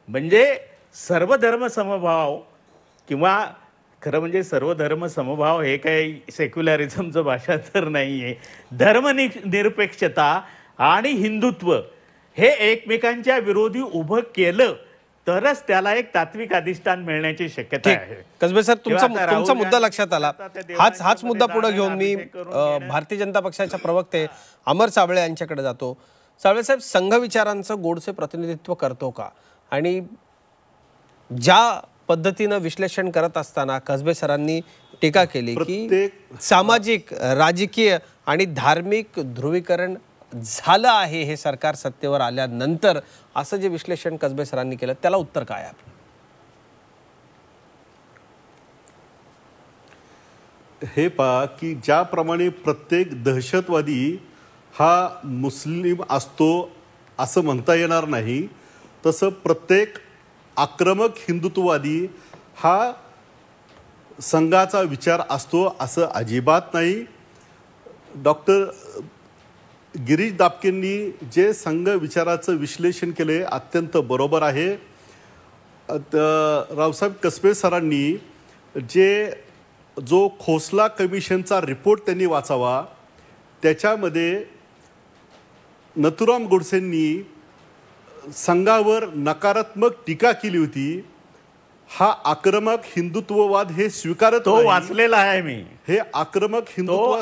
म्हणजे सर्व धर्म समभाव किंवा खरं म्हणजे सर्व धर्म समभाव हे काही सेक्युलॅरिझमचं भाषा तर नाही आहे धर्मनि निरपेक्षता आणि हिंदुत्व हे एकमेकांच्या विरोधी उभं केलं तरच त्याला एक तात्विक अधिष्ठान मिळण्याची शक्यता आहे कसबे सर तुमचा तुमचा मुद्दा लक्षात आला हाच हाच मुद्दा पुढे घेऊन मी भारतीय जनता पक्षाच्या प्रवक्ते अमर साबळे यांच्याकडे जातो सावळे साहेब संघ विचारांचं गोडसे प्रतिनिधित्व करतो का आणि ज्या पद्धतीनं विश्लेषण करत असताना कसबे सरांनी टीका केली की सामाजिक राजकीय आणि धार्मिक ध्रुवीकरण झालं आहे हे सरकार सत्तेवर आल्यानंतर असं जे विश्लेषण कसबे सरांनी केलं त्याला उत्तर काय आपलं हे पहा की ज्याप्रमाणे प्रत्येक दहशतवादी हा मुस्लिम असतो असं म्हणता येणार नाही तसं प्रत्येक आक्रमक हिंदुत्ववादी हा संघाचा विचार असतो असं अजिबात नाही डॉक्टर गिरीश दापकेंनी जे संघ विचाराचं विश्लेषण केले अत्यंत बरोबर आहे रावसाहेब कसबे सरांनी जे जो खोसला कमिशनचा रिपोर्ट त्यांनी वाचावा त्याच्यामध्ये नथुराम गोडसेंनी संघावर नकारात्मक टीका केली होती हा आक्रमक हिंदुत्ववाद हे स्वीकारत वाचलेला आहे मी हे आक्रमक हिंदुत्व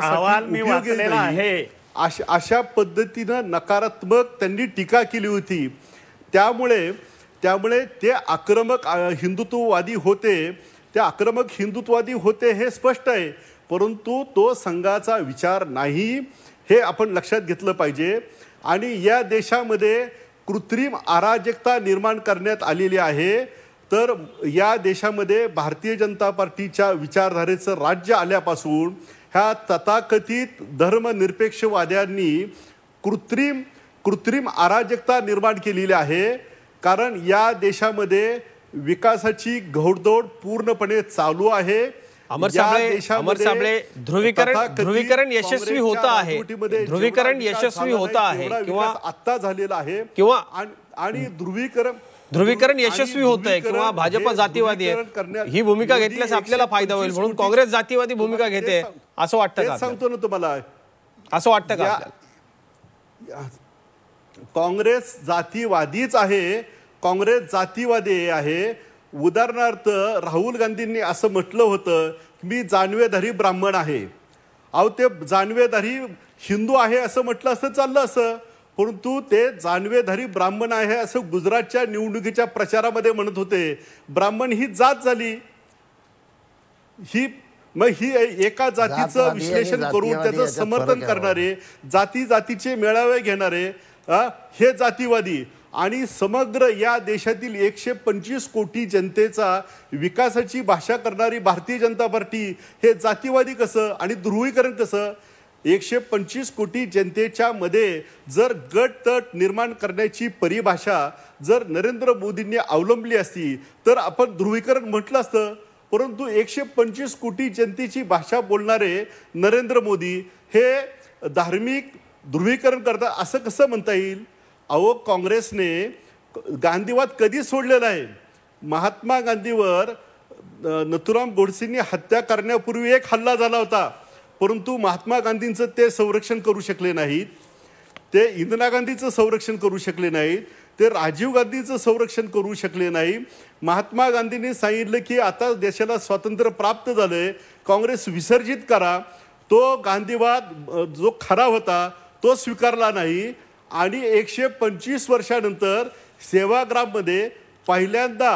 मी वाचलेला आहे अशा अशा पद्धतीनं नकारात्मक त्यांनी टीका केली होती त्यामुळे त्यामुळे ते आक्रमक हिंदुत्ववादी होते ते आक्रमक हिंदुत्ववादी होते हे स्पष्ट आहे परंतु तो संघाचा विचार नाही हे आपण लक्षात घेतलं पाहिजे आणि या देशामध्ये कृत्रिम अराजकता निर्माण करण्यात आलेली आहे तर या देशामध्ये भारतीय जनता पार्टीच्या विचारधारेचं राज्य आल्यापासून ह्या तथाकथित धर्मनिरपेक्षवाद्यांनी कृत्रिम कृत्रिम अराजकता निर्माण केलेली आहे कारण या देशामध्ये विकासाची घोडदौड पूर्णपणे चालू आहे अमर साबळे ध्रुवीकरण ध्रुवीकरण यशस्वी होत आहे ध्रुवीकरण यशस्वी होत आहे किंवा आता झालेला आहे किंवा आणि ध्रुवीकरण ध्रुवीकरण यशस्वी होत आहे किंवा भाजप जातीवादी आहे ही भूमिका घेतल्यास आपल्याला फायदा होईल म्हणून काँग्रेस जातीवादी भूमिका घेते असं वाटतं सांगतो ना तुम्हाला असं वाटतं का काँग्रेस जातीवादीच आहे काँग्रेस जातीवादी आहे उदाहरणार्थ राहुल गांधींनी असं म्हटलं होतं की मी जानवेधारी ब्राह्मण आहे अहो ते जानवेधारी हिंदू आहे असं म्हटलं असं चाललं असं परंतु ते जानवेधारी ब्राह्मण आहे असं गुजरातच्या निवडणुकीच्या प्रचारामध्ये म्हणत होते ब्राह्मण ही जात झाली ही मग ही एका जातीचं विश्लेषण करून त्याचं समर्थन करणारे जाती जातीचे मेळावे घेणारे हे जातीवादी आणि समग्र या देशातील एकशे पंचवीस कोटी जनतेचा विकासाची भाषा करणारी भारतीय जनता पार्टी हे जातीवादी कसं आणि ध्रुवीकरण कसं एकशे पंचवीस कोटी जनतेच्या मध्ये जर गट तट निर्माण करण्याची परिभाषा जर नरेंद्र मोदींनी अवलंबली असती तर आपण ध्रुवीकरण म्हटलं असतं परंतु एकशे पंचवीस कोटी जनतेची भाषा बोलणारे नरेंद्र मोदी हे धार्मिक ध्रुवीकरण करतात असं कसं म्हणता येईल अहो काँग्रेसने गांधीवाद कधी सोडलेला आहे महात्मा गांधीवर नथुराम गोडसेंनी हत्या करण्यापूर्वी एक हल्ला झाला होता परंतु महात्मा गांधींचं ते संरक्षण करू शकले नाहीत ते इंदिरा गांधीचं संरक्षण करू शकले नाहीत ते राजीव गांधीचं संरक्षण करू शकले नाही महात्मा गांधींनी सांगितलं की आता देशाला स्वातंत्र्य प्राप्त झालं आहे काँग्रेस विसर्जित करा तो गांधीवाद जो खरा होता तो स्वीकारला नाही आणि एकशे पंचवीस वर्षानंतर सेवाग्राममध्ये पहिल्यांदा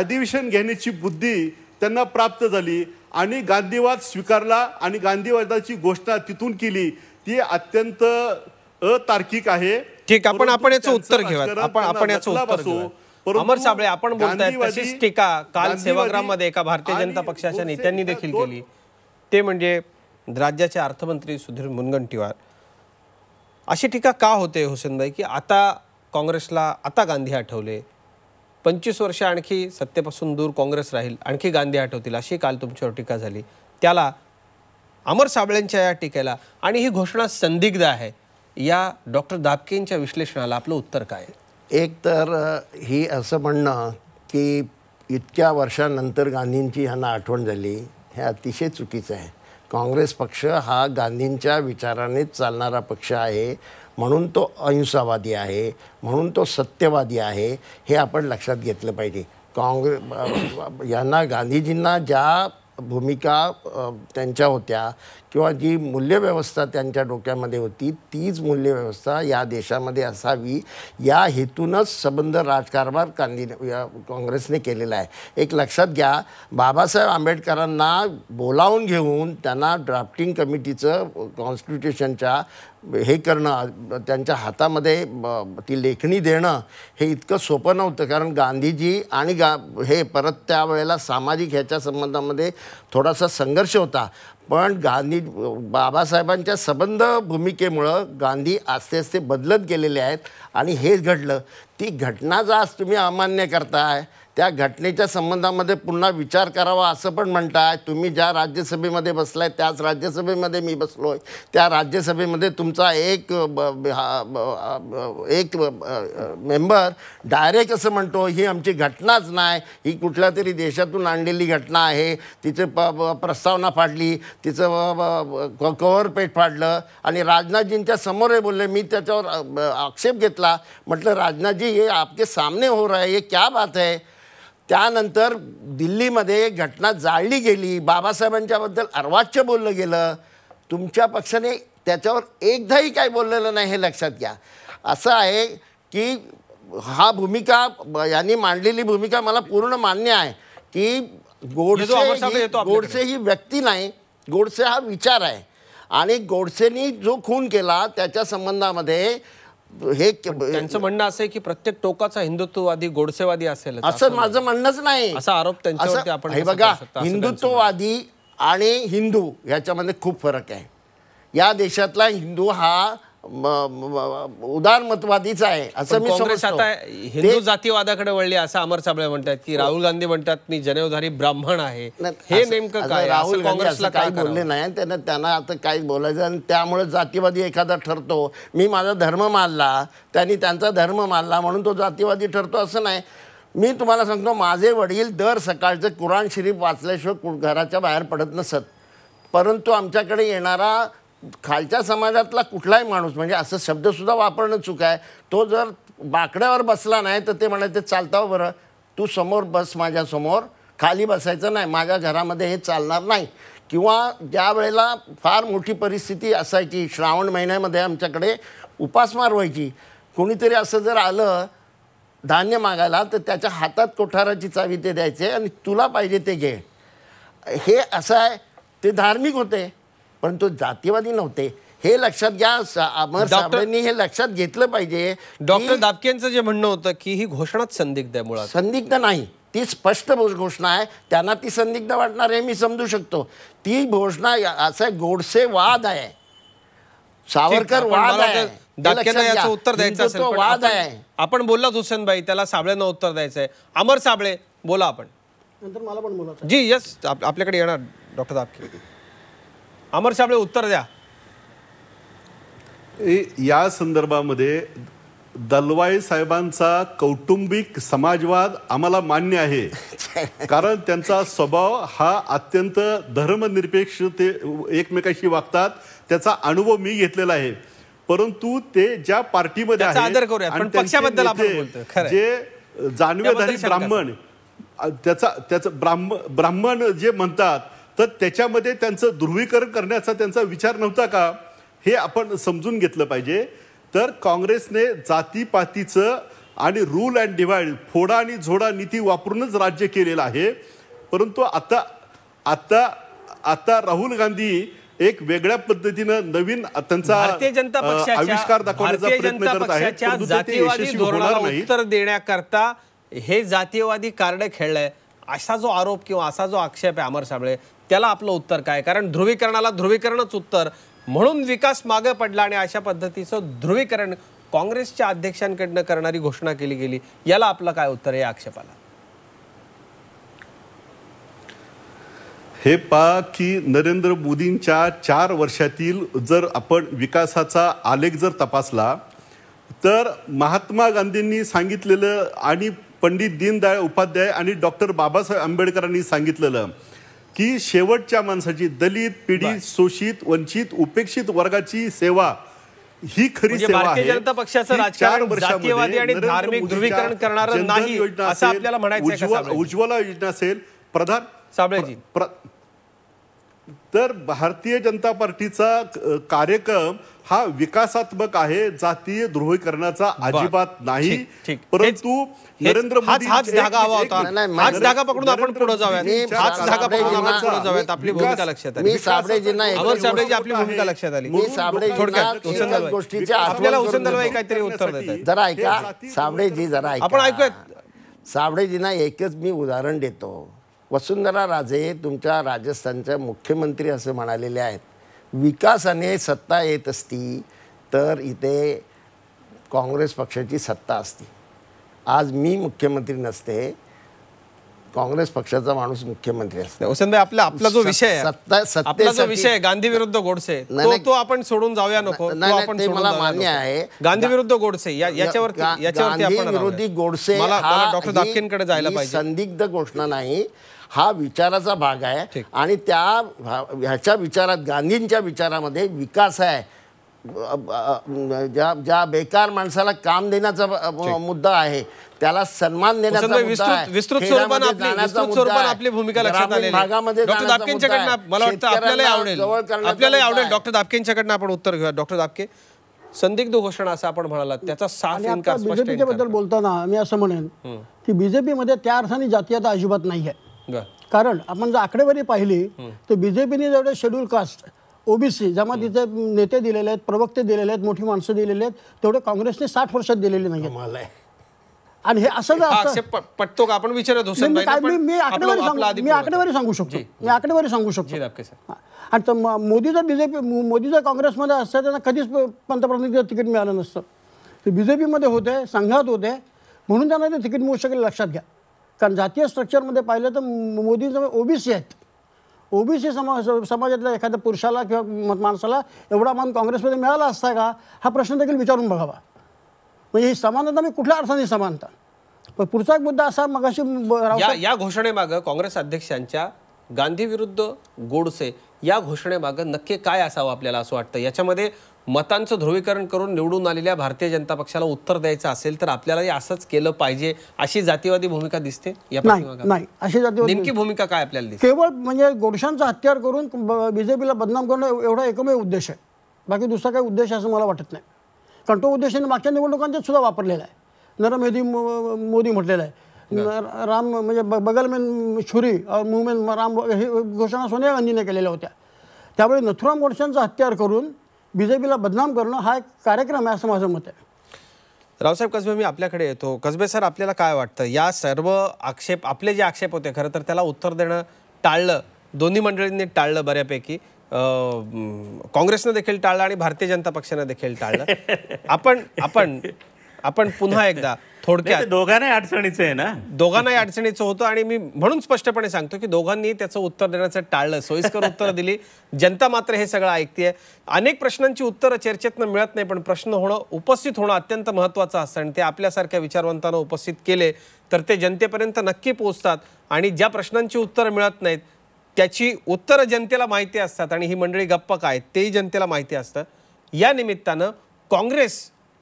अधिवेशन घेण्याची बुद्धी त्यांना प्राप्त झाली आणि गांधीवाद स्वीकारला आणि गांधीवादाची घोषणा तिथून केली ती अत्यंत अतार्किक आहे ठीक आपण आपण याचं उत्तर घेऊया आपण आपण याचं उत्तर अमर साबळे आपण बोलताय तशीच टीका काल सेवाग्राममध्ये एका भारतीय जनता पक्षाच्या नेत्यांनी देखील केली ते म्हणजे राज्याचे अर्थमंत्री सुधीर मुनगंटीवार अशी टीका का होते हुसेनबाई की आता काँग्रेसला आता गांधी आठवले पंचवीस वर्ष आणखी सत्तेपासून दूर काँग्रेस राहील आणखी गांधी आठवतील अशी काल तुमच्यावर टीका झाली त्याला अमर साबळेंच्या या टीकेला आणि ही घोषणा संदिग्ध आहे या डॉक्टर दाबकेंच्या विश्लेषणाला आपलं उत्तर काय एक तर ही असं म्हणणं की इतक्या वर्षानंतर गांधींची यांना आठवण झाली हे अतिशय चुकीचं आहे काँग्रेस पक्ष हा गांधींच्या विचारानेच चालणारा पक्ष आहे म्हणून तो अहिंसावादी आहे म्हणून तो सत्यवादी आहे हे आपण लक्षात घेतलं पाहिजे काँग्रेस यांना गांधीजींना ज्या भूमिका त्यांच्या होत्या किंवा जी मूल्यव्यवस्था त्यांच्या डोक्यामध्ये होती तीच मूल्यव्यवस्था या देशामध्ये असावी या हेतूनच संबंध राजकारभार गांधी काँग्रेसने केलेला आहे एक लक्षात घ्या बाबासाहेब आंबेडकरांना बोलावून घेऊन त्यांना ड्राफ्टिंग कमिटीचं कॉन्स्टिट्युशनच्या हे करणं त्यांच्या हातामध्ये ती लेखणी देणं हे इतकं सोपं नव्हतं कारण गांधीजी आणि गा हे परत त्यावेळेला सामाजिक ह्याच्या संबंधामध्ये थोडासा संघर्ष होता पण गांधी बाबासाहेबांच्या संबंध भूमिकेमुळं गांधी आस्ते आस्ते बदलत गेलेले आहेत आणि हेच घडलं ती घटना आज तुम्ही अमान्य करताय त्या घटनेच्या संबंधामध्ये पुन्हा विचार करावा असं पण म्हणताय तुम्ही ज्या राज्यसभेमध्ये बसलाय त्याच राज्यसभेमध्ये मी बसलो आहे त्या राज्यसभेमध्ये तुमचा एक ब, एक मेंबर डायरेक्ट असं म्हणतो ही आमची घटनाच नाही ही कुठल्या तरी देशातून आणलेली घटना आहे तिचं प प्रस्तावना फाडली तिचं कवरपेट फाडलं आणि राजनाथजींच्या समोर हे बोलले मी त्याच्यावर आक्षेप घेतला म्हटलं राजनाथजी हे आपके सामने हो रहा है ये क्या बात है त्यानंतर दिल्लीमध्ये घटना जाळली गेली बाबासाहेबांच्याबद्दल अर्वाच्य बोललं गेलं तुमच्या पक्षाने त्याच्यावर एकदाही काय बोललेलं नाही हे लक्षात घ्या असं आहे की हा भूमिका यांनी मांडलेली भूमिका मला पूर्ण मान्य आहे की गोडसे गोडसे ही व्यक्ती नाही गोडसे हा विचार आहे आणि गोडसेनी जो खून केला त्याच्या संबंधामध्ये हे त्यांचं म्हणणं असं आहे की प्रत्येक टोकाचा हिंदुत्ववादी गोडसेवादी असेल असं माझं म्हणणंच नाही असा आरोप त्यांच्यावरती आपण बघा हिंदुत्ववादी आणि हिंदू याच्यामध्ये खूप फरक आहे या देशातला हिंदू हा उदारमतवादीच आहे असं मी काँग्रेस आता हिंदू जातीवादाकडे वळले असं अमर साबळे म्हणतात की राहुल गांधी म्हणतात मी जनेवधारी ब्राह्मण आहे हे नेमकं काय राहुल काँग्रेसला काय बोलले नाही त्यांना त्यांना आता काही बोलायचं आणि त्यामुळे जातीवादी एखादा ठरतो मी माझा धर्म मानला त्यांनी त्यांचा धर्म मानला म्हणून तो जातीवादी ठरतो असं नाही मी तुम्हाला सांगतो माझे वडील दर सकाळचं कुराण शरीफ वाचल्याशिवाय घराच्या बाहेर पडत नसत परंतु आमच्याकडे येणारा खालच्या समाजातला कुठलाही माणूस म्हणजे असं शब्दसुद्धा वापरणं चूक आहे तो जर बाकड्यावर बसला नाही तर ते ते चालतं हो बरं तू समोर बस माझ्यासमोर खाली बसायचं नाही माझ्या घरामध्ये हे चालणार नाही किंवा ज्या वेळेला फार मोठी परिस्थिती असायची श्रावण महिन्यामध्ये आमच्याकडे उपासमार व्हायची कोणीतरी असं जर आलं धान्य मागायला तर त्याच्या हातात कोठाराची चावी ते द्यायचे आणि तुला पाहिजे ते घे हे असं आहे ते धार्मिक होते परंतु जातीवादी नव्हते हे लक्षात घ्या अमर साहेबांनी हे लक्षात घेतलं पाहिजे डॉक्टर दाबके जे म्हणणं होतं की ही घोषणाच संदिग्ध आहे मुळात संदिग्ध नाही ती स्पष्ट घोषणा आहे त्यांना ती संदिग्ध वाटणार आहे मी समजू शकतो ती घोषणा असं गोडसे वाद आहे सावरकर वाद आहे उत्तर द्यायचं असेल वाद आहे आपण बोलला हुसेनबाई त्याला साबळ्यांना उत्तर द्यायचंय अमर साबळे बोला आपण नंतर मला पण बोला जी यस आपल्याकडे येणार डॉक्टर दाबके अमर साहेब उत्तर द्या या संदर्भामध्ये दलवाई साहेबांचा कौटुंबिक समाजवाद आम्हाला मान्य आहे कारण त्यांचा स्वभाव हा अत्यंत धर्मनिरपेक्ष ते एकमेकाशी वागतात त्याचा अनुभव मी घेतलेला आहे परंतु ते ज्या पार्टीमध्ये आहे जे जाणवेधारी ब्राह्मण त्याचा त्याचं ब्राह्मण ब्राह्मण जे म्हणतात तर त्याच्यामध्ये त्यांचं ध्रुवीकरण करण्याचा त्यांचा विचार नव्हता का हे आपण समजून घेतलं पाहिजे तर काँग्रेसने जातीपातीचं आणि रूल अँड डिवाइड फोडा आणि झोडा नीती वापरूनच राज्य केलेलं आहे परंतु आता आता आता राहुल गांधी एक वेगळ्या पद्धतीनं नवीन त्यांचा जनता आविष्कार दाखवण्याचा प्रयत्न करत आहे जातीवादी उत्तर देण्याकरता हे जातीयवादी कार्ड खेळलंय असा जो आरोप किंवा असा जो आक्षेप आहे अमर साबळे त्याला आपलं उत्तर काय कारण ध्रुवीकरणाला ध्रुवीकरणच उत्तर म्हणून विकास मागे पडला आणि अशा पद्धतीचं ध्रुवीकरण काँग्रेसच्या अध्यक्षांकडनं करणारी घोषणा केली गेली याला आपलं काय उत्तर आहे या आक्षेपाला हे पा की नरेंद्र मोदींच्या चार वर्षातील जर आपण विकासाचा आलेख जर तपासला तर महात्मा गांधींनी सांगितलेलं आणि पंडित दीनदयाळ उपाध्याय आणि डॉक्टर बाबासाहेब आंबेडकरांनी सांगितलेलं की शेवटच्या माणसाची दलित पीडित शोषित वंचित उपेक्षित वर्गाची सेवा ही खरी म्हणजे सेवा भारतीय जनता पक्षाचं राजकारण धार्मिक ध्रुवीकरण करणार नाही असं आपल्याला म्हणायचं उज्ज्वला योजना असेल प्रधान साबळेजी तर भारतीय जनता पार्टीचा कार्यक्रम हा विकासात्मक आहे जातीय ध्रुवीकरणाचा अजिबात नाही परंतु नरेंद्र मोदी हाच धागा हवा होता हाच धागा पकडून आपण पुढे जाऊयात हाच धागा पकडून आपण पुढे जाऊयात आपली भूमिका लक्षात आली साबळेजींना अमर साबळेजी आपली भूमिका लक्षात आली थोडक्यात गोष्टीच्या आपल्याला उसंदलबाई काहीतरी उत्तर देतात जरा ऐका साबळेजी जरा ऐका आपण ऐकूयात साबळेजींना एकच मी उदाहरण देतो वसुंधरा राजे तुमच्या राजस्थानच्या मुख्यमंत्री असं म्हणालेले आहेत विकासाने सत्ता येत असती तर इथे काँग्रेस पक्षाची सत्ता असती आज मी मुख्यमंत्री नसते काँग्रेस पक्षाचा माणूस मुख्यमंत्री असतो आपला आपला जो विषय आपला जो विषय गांधी विरुद्ध गोडसे तो, तो आपण सोडून जाऊया नको आपण मला मान्य आहे गांधी विरुद्ध गोडसे विरोधी गोडसे मला डॉक्टर जायला पाहिजे संदिग्ध घोषणा नाही हा विचाराचा भाग आहे आणि त्या ह्याच्या विचारात गांधींच्या विचारामध्ये विकास आहे ज्या ज्या बेकार माणसाला काम देण्याचा मुद्दा आहे त्याला सन्मान देण्याचा विस्तृत विस्तृत स्वरूपात आपली भूमिका लक्षात आलेली डॉक्टर दाबकेंच्याकडनं मला वाटतं आपल्याला आवडेल आपल्यालाही आवडेल डॉक्टर आपण उत्तर घेऊया डॉक्टर दापके संदिग्ध घोषणा असं आपण म्हणाला त्याचा साफ इनकार बीजेपीच्या बद्दल बोलताना मी असं म्हणेन की बीजेपीमध्ये त्या अर्थाने जातीयता अजिबात नाही आहे कारण आपण जर आकडेवारी पाहिली तर बीजेपीने जेवढे शेड्यूल कास्ट ओबीसी जमातीचे नेते दिलेले आहेत प्रवक्ते दिलेले आहेत मोठी माणसं दिलेले आहेत तेवढे काँग्रेसने साठ वर्षात दिलेले नाही आणि हे असं जर पटतो का आपण विचारत मी आकडेवारी मी आकडेवारी सांगू शकतो मी आकडेवारी सांगू शकतो आणि मोदी जर बीजेपी मोदी जर काँग्रेसमध्ये असतं त्यांना कधीच पंतप्रधानांचं तिकीट मिळालं नसतं ते बी जे पीमध्ये होते संघात होते म्हणून त्यांना ते तिकीट मिळू शकेल लक्षात घ्या कारण जातीय स्ट्रक्चरमध्ये पाहिलं तर मोदी जवळ ओबीसी आहेत ओबीसी समा समाजातल्या एखाद्या पुरुषाला किंवा माणसाला एवढा मान काँग्रेसमध्ये मिळाला असता का हा प्रश्न देखील विचारून बघावा म्हणजे ही समानता मी कुठल्या अर्थाने समानता पण पुढचा एक मुद्दा असा मगाशी या, या घोषणेमागं काँग्रेस अध्यक्षांच्या गांधी विरुद्ध गोडसे या घोषणेमागं नक्की काय असावं आपल्याला असं वाटतं याच्यामध्ये मतांचं ध्रुवीकरण करून निवडून आलेल्या भारतीय जनता पक्षाला उत्तर द्यायचं असेल तर आपल्याला असंच केलं पाहिजे अशी जातीवादी भूमिका दिसते या नाही अशी जातीवादी नेमकी भूमिका काय आपल्याला दिसते केवळ म्हणजे गोडशांचा हत्यार करून बीजेपीला बदनाम करणं एवढा एकमेव उद्देश आहे बाकी दुसरा काही उद्देश असं मला वाटत नाही कंटो उद्देशाने मागच्या निवडणुकांचा सुद्धा वापरलेला आहे नरम मोदी मोदी म्हटलेला आहे राम म्हणजे बगल में छुरी और मुवमेन राम हे घोषणा सोनिया गांधीने केलेल्या होत्या त्यामुळे नथुराम गोडशांचा हत्यार करून बी जे पीला बदनाम करणं हा एक कार्यक्रम आहे असं माझं मत आहे रावसाहेब कसबे मी आपल्याकडे येतो कसबे सर आपल्याला काय वाटतं या सर्व आक्षेप आपले जे आक्षेप होते खरं तर त्याला उत्तर देणं टाळलं दोन्ही मंडळींनी टाळलं बऱ्यापैकी काँग्रेसनं देखील टाळलं आणि भारतीय जनता पक्षानं देखील टाळलं आपण आपण आपण पुन्हा एकदा थोडक्यात दोघांनाही अडचणीचं आहे ना दोघांनाही अडचणीचं होतं आणि मी म्हणून स्पष्टपणे सांगतो की दोघांनी त्याचं उत्तर देण्याचं टाळलं सोयीस्कर उत्तर दिली जनता मात्र हे सगळं ऐकतेय अनेक प्रश्नांची उत्तरं चर्चेतनं मिळत नाही पण प्रश्न होणं उपस्थित होणं अत्यंत महत्त्वाचं असतं आणि ते आपल्यासारख्या विचारवंतांना उपस्थित केले तर ते जनतेपर्यंत नक्की पोहोचतात आणि ज्या प्रश्नांची उत्तरं मिळत नाहीत त्याची उत्तर जनतेला माहिती असतात आणि ही मंडळी गप्प काय तेही जनतेला माहिती असतं या निमित्तानं काँग्रेस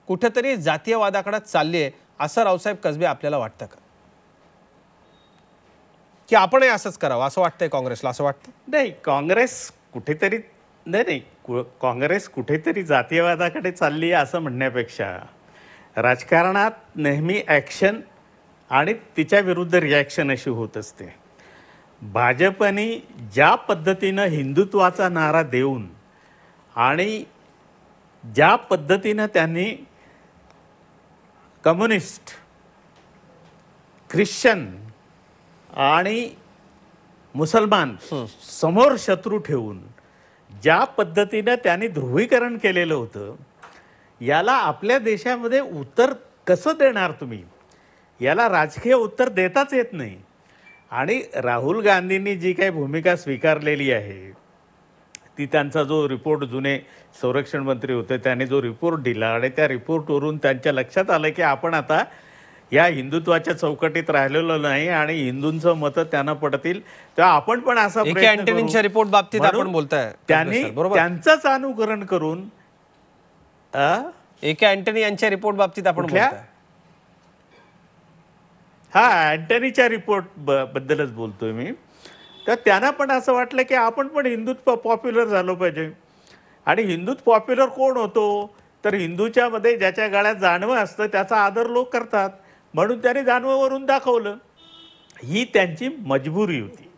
कुठंतरी जातीयवादाकडे चालली आहे असं रावसाहेब कसबे आपल्याला वाटतं का की आपणही असंच करावं असं वाटतंय काँग्रेसला असं वाटतं नाही काँग्रेस कुठेतरी नाही नाही काँग्रेस कुठेतरी जातीयवादाकडे चालली आहे असं म्हणण्यापेक्षा राजकारणात नेहमी ॲक्शन आणि तिच्या विरुद्ध रिॲक्शन अशी होत असते भाजपने ज्या पद्धतीनं हिंदुत्वाचा नारा देऊन आणि ज्या पद्धतीनं त्यांनी कम्युनिस्ट ख्रिश्चन आणि मुसलमान समोर शत्रू ठेवून ज्या पद्धतीनं त्यांनी ध्रुवीकरण केलेलं होतं याला आपल्या देशामध्ये उत्तर कसं देणार तुम्ही याला राजकीय उत्तर देताच येत नाही आणि राहुल गांधींनी जी काही भूमिका स्वीकारलेली आहे ती त्यांचा जो रिपोर्ट जुने संरक्षण मंत्री होते त्याने जो रिपोर्ट दिला आणि त्या रिपोर्टवरून त्यांच्या लक्षात आलं की आपण आता या हिंदुत्वाच्या चौकटीत राहिलेलो नाही आणि हिंदूंचं मत त्यांना पडतील तेव्हा आपण पण असा रिपोर्ट बाबतीत आपण बोलताय त्यांनी त्यांचंच अनुकरण करून एके अँटनी यांच्या रिपोर्ट बाबतीत आपण हा अँटनीच्या रिपोर्ट ब बद्दलच बोलतोय मी तर त्यांना पण असं वाटलं की आपण पण हिंदूत पॉप्युलर झालो पाहिजे आणि हिंदूत पॉप्युलर कोण होतो तर हिंदूच्यामध्ये ज्याच्या गाळ्यात जाणवं असतं त्याचा आदर लोक करतात म्हणून त्याने जाणवंवरून दाखवलं ही त्यांची मजबुरी होती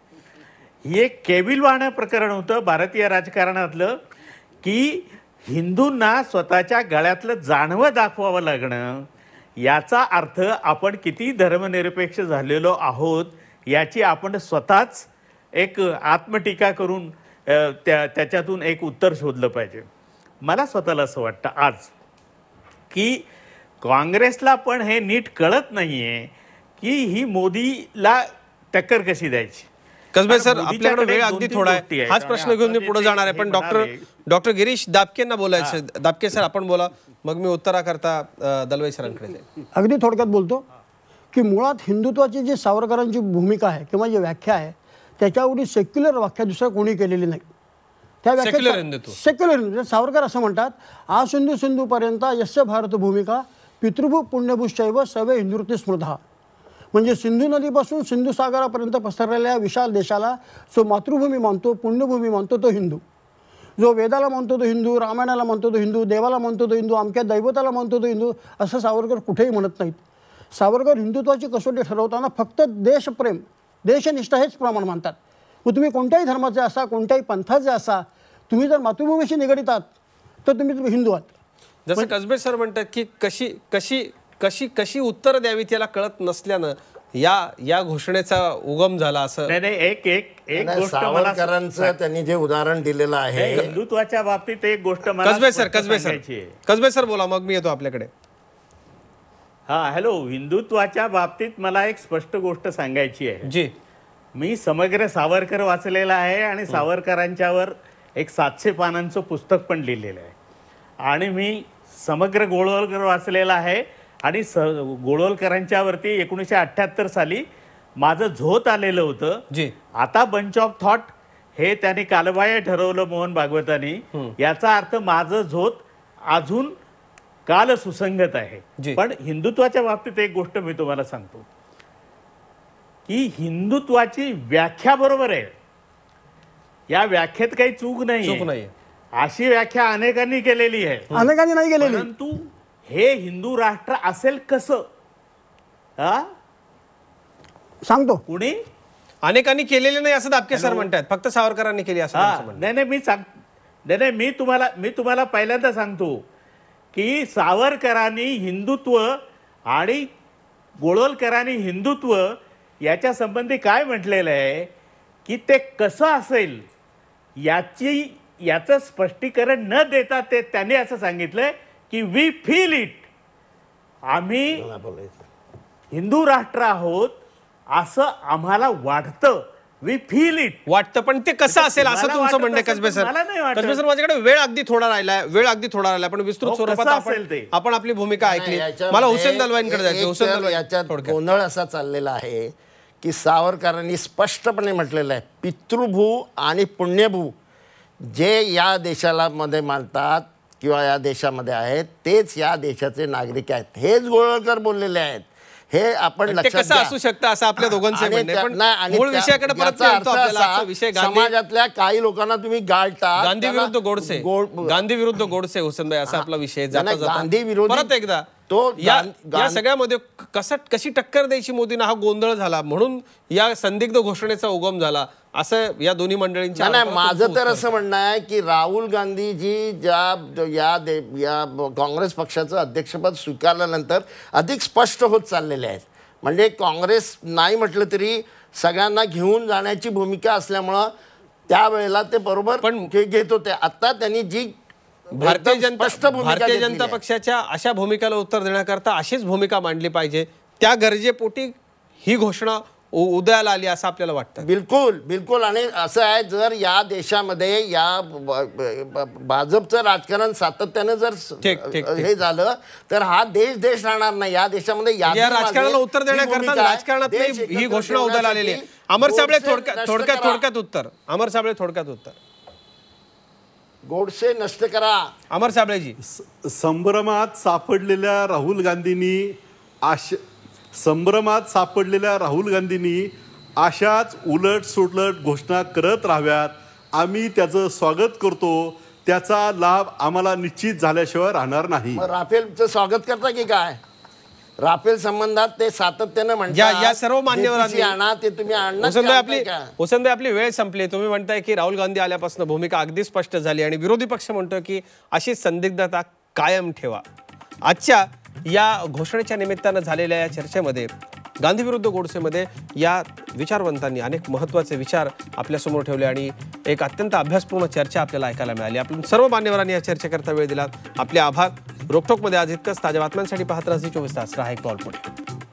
ही एक केबिलवाणं प्रकरण होतं भारतीय राजकारणातलं की हिंदूंना स्वतःच्या गळ्यातलं जाणवं दाखवावं लागणं याचा अर्थ आपण किती धर्मनिरपेक्ष झालेलो आहोत याची आपण स्वतःच एक आत्मटीका करून त्या त्याच्यातून एक उत्तर शोधलं पाहिजे मला स्वतःला असं वाटतं आज की काँग्रेसला पण हे नीट कळत नाही आहे की ही मोदीला टक्कर कशी द्यायची कसबाई सर आपल्याकडे वेळ अगदी थोडा आहे हाच प्रश्न घेऊन मी पुढे जाणार आहे पण डॉक्टर डॉक्टर गिरीश दाबकेंना बोलायचं दाबके सर आपण बोला मग मी उत्तरा करता दलवाई सरांकडे अगदी थोडक्यात बोलतो की मुळात हिंदुत्वाची जी सावरकरांची भूमिका आहे किंवा जी व्याख्या आहे त्याच्यावरती सेक्युलर व्याख्या दुसऱ्या कोणी केलेली नाही त्या व्याख्या सेक्युलर हिंदू म्हणजे सावरकर असं म्हणतात आ आसिंधू सिंधूपर्यंत यश भारत भूमिका पितृभू पुण्यभूश्चैव सवे हिंदुत्व स्मृत म्हणजे सिंधू नदीपासून सिंधू सागरापर्यंत पसरलेल्या विशाल देशाला जो मातृभूमी मानतो पुण्यभूमी मानतो तो हिंदू जो वेदाला मानतो तो हिंदू रामायणाला मानतो तो हिंदू देवाला मानतो तो हिंदू अमक्या दैवताला मानतो तो हिंदू असं सावरकर कुठेही म्हणत नाहीत सावरकर हिंदुत्वाची कसोटी ठरवताना फक्त देशप्रेम देशनिष्ठा हेच प्रमाण मानतात मग तुम्ही कोणत्याही धर्माचे असा कोणत्याही पंथाचे असा तुम्ही जर मातृभूमीशी निगडित आहात तर तुम्ही हिंदू आहात जसं कसबे सर म्हणतात की कशी कशी कशी कशी उत्तर द्यावी त्याला कळत नसल्यानं या या घोषणेचा उगम झाला असं नाही नाही एक एक एक गोष्ट सावरकरांचं त्यांनी जे उदाहरण दिलेलं आहे हिंदुत्वाच्या बाबतीत एक गोष्ट मला Kasbe sir Kasbe sir Kasbe sir बोला मग मी येतो आपल्याकडे हा हॅलो हिंदुत्वाच्या बाबतीत मला एक स्पष्ट गोष्ट सांगायची आहे जी मी समग्र सावरकर वाचलेला आहे आणि सावरकरांच्यावर एक सातशे पानांचं पुस्तक पण लिहिलेलं आहे आणि मी समग्र गोळवलकर वाचलेला आहे आणि स गोळवलकरांच्यावरती एकोणीसशे अठ्ठ्याहत्तर साली माझं झोत आलेलं होतं जी आता बंच ऑफ थॉट हे त्याने कालबाह्य ठरवलं मोहन भागवतानी याचा अर्थ माझं झोत अजून काल सुसंगत आहे पण हिंदुत्वाच्या बाबतीत एक गोष्ट मी तुम्हाला सांगतो की हिंदुत्वाची व्याख्या बरोबर आहे या व्याख्येत काही चूक नाही अशी व्याख्या अनेकांनी केलेली आहे अनेकांनी नाही केलेली परंतु हे हिंदू राष्ट्र असेल कसं हा सांगतो कुणी अनेकांनी केलेले नाही असं दाबके सर म्हणतात फक्त सावरकरांनी केली असं नाही नाही मी सांग नाही नाही मी तुम्हाला मी तुम्हाला पहिल्यांदा सांगतो की सावरकरांनी हिंदुत्व आणि गोळवलकरांनी हिंदुत्व याच्या संबंधी काय म्हटलेलं आहे की ते कसं असेल याची याचं स्पष्टीकरण न देता ते त्यांनी असं सांगितलं की वी फील इट आम्ही हिंदू राष्ट्र आहोत असं आम्हाला वाटतं वी फील इट वाटतं पण ते कसं असेल असं तुमचं म्हणणं कसबे सर कसबे सर माझ्याकडे वेळ अगदी थोडा राहिलाय वेळ अगदी थोडा राहिला पण विस्तृत स्वरूपात आपण आपली भूमिका ऐकली मला हुसेन दलवाईंकडे जायचं हुसेन याच्यात गोंधळ असा चाललेला आहे की सावरकरांनी स्पष्टपणे म्हटलेलं आहे पितृभू आणि पुण्यभू जे या देशाला मध्ये मानतात किंवा या देशामध्ये आहेत तेच या देशाचे नागरिक आहेत हेच गोळकर बोललेले आहेत हे आपण लक्षात असू शकतं असं आपल्या दोघांचे समाजातल्या काही लोकांना तुम्ही गाळता गांधी विरुद्ध गोडसे गांधी विरुद्ध गोडसे भाई असा आपला विषय गांधी विरुद्ध परत एकदा तो या या सगळ्यामध्ये कसा कशी टक्कर द्यायची मोदींना हा गोंधळ झाला म्हणून या संदिग्ध घोषणेचा उगम झाला असं या दोन्ही मंडळींच्या नाही माझं तर असं म्हणणं आहे की राहुल गांधीजी ज्या या दे या काँग्रेस पक्षाचं अध्यक्षपद स्वीकारल्यानंतर अधिक स्पष्ट होत चाललेले आहेत म्हणजे काँग्रेस नाही म्हटलं तरी सगळ्यांना घेऊन जाण्याची भूमिका असल्यामुळं त्यावेळेला ते बरोबर पण घेत होते आत्ता त्यांनी जी भारतीय जनता भारतीय जनता पक्षाच्या अशा भूमिकेला उत्तर देण्याकरता अशीच भूमिका मांडली पाहिजे त्या गरजेपोटी ही घोषणा उदयाला आली असं आपल्याला वाटतं बिलकुल बिलकुल आणि असं आहे जर या देशामध्ये या भाजपचं राजकारण सातत्यानं जर हे झालं तर हा देश देश राहणार नाही या देशामध्ये या राजकारणाला उत्तर देण्याकरता राजकारणात ही घोषणा उदयाला आलेली आहे अमर साबळे थोडक्यात थोडक्यात उत्तर अमर साबळे थोडक्यात उत्तर गोडसे नष्ट करा अमर साबळेजी संभ्रमात सापडलेल्या राहुल गांधींनी आश संभ्रमात सापडलेल्या राहुल गांधींनी अशाच उलट सुटलट घोषणा करत राहाव्यात आम्ही त्याचं स्वागत करतो त्याचा लाभ आम्हाला निश्चित झाल्याशिवाय राहणार नाही राफेलचं स्वागत करता की काय राफेल संबंधात ते सातत्यानं म्हणतात या सर्व मान्यवरांनी आणा ते तुम्ही आणणार आपली आपली वेळ संपली तुम्ही म्हणताय की राहुल गांधी आल्यापासून भूमिका अगदी स्पष्ट झाली आणि विरोधी पक्ष म्हणतो की अशी संदिग्धता कायम ठेवा आजच्या या घोषणेच्या निमित्तानं झालेल्या या चर्चेमध्ये गांधीविरुद्ध गोडसेमध्ये या विचारवंतांनी अनेक महत्त्वाचे विचार आपल्यासमोर ठेवले आणि एक अत्यंत अभ्यासपूर्ण चर्चा आपल्याला ऐकायला मिळाली आपण सर्व मान्यवरांनी या चर्चेकरता वेळ दिला आपले आभार रोकटोकमध्ये आज इतकंच ताज्या बातम्यांसाठी पाहत राहा चोवीस तास राहा एक कॉल पुढे